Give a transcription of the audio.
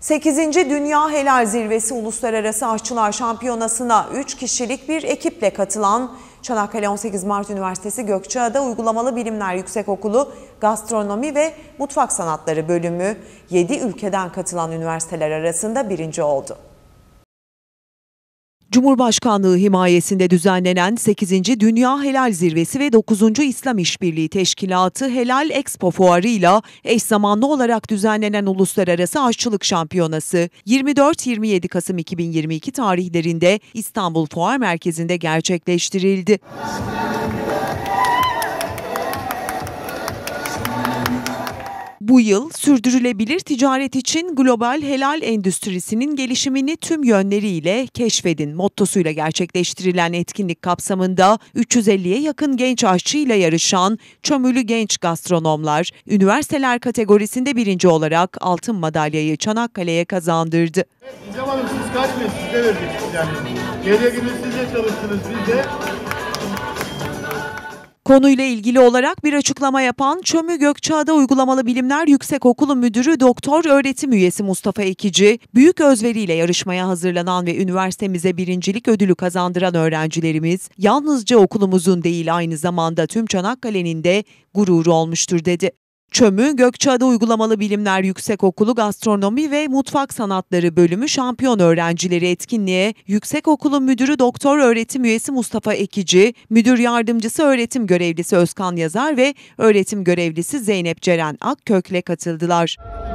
8. Dünya Helal Zirvesi Uluslararası Aşçılar Şampiyonası'na 3 kişilik bir ekiple katılan Çanakkale 18 Mart Üniversitesi Gökçeada Uygulamalı Bilimler Yüksekokulu Gastronomi ve Mutfak Sanatları bölümü 7 ülkeden katılan üniversiteler arasında birinci oldu. Cumhurbaşkanlığı himayesinde düzenlenen 8. Dünya Helal Zirvesi ve 9. İslam İşbirliği Teşkilatı Helal Expo Fuarı ile eş zamanlı olarak düzenlenen Uluslararası Aşçılık Şampiyonası 24-27 Kasım 2022 tarihlerinde İstanbul Fuar Merkezi'nde gerçekleştirildi. Bu yıl sürdürülebilir ticaret için global helal endüstrisinin gelişimini tüm yönleriyle keşfedin mottosuyla gerçekleştirilen etkinlik kapsamında 350'ye yakın genç aşçıyla yarışan çömülü genç gastronomlar üniversiteler kategorisinde birinci olarak altın madalyayı Çanakkale'ye kazandırdı. Evet, Hanım siz kaçmayın size verdik yani. Geriye gidip siz de çalıştınız biz de Konuyla ilgili olarak bir açıklama yapan Çömü Gökçeada Uygulamalı Bilimler Yüksekokulu Müdürü Doktor Öğretim Üyesi Mustafa Ekici, büyük özveriyle yarışmaya hazırlanan ve üniversitemize birincilik ödülü kazandıran öğrencilerimiz yalnızca okulumuzun değil aynı zamanda tüm Çanakkale'nin de gururu olmuştur dedi. Çömü, Gökçeada Uygulamalı Bilimler Yüksekokulu Gastronomi ve Mutfak Sanatları Bölümü şampiyon öğrencileri etkinliğe Yüksekokulu Müdürü Doktor Öğretim Üyesi Mustafa Ekici, Müdür Yardımcısı Öğretim Görevlisi Özkan Yazar ve Öğretim Görevlisi Zeynep Ceren Akkök'le katıldılar.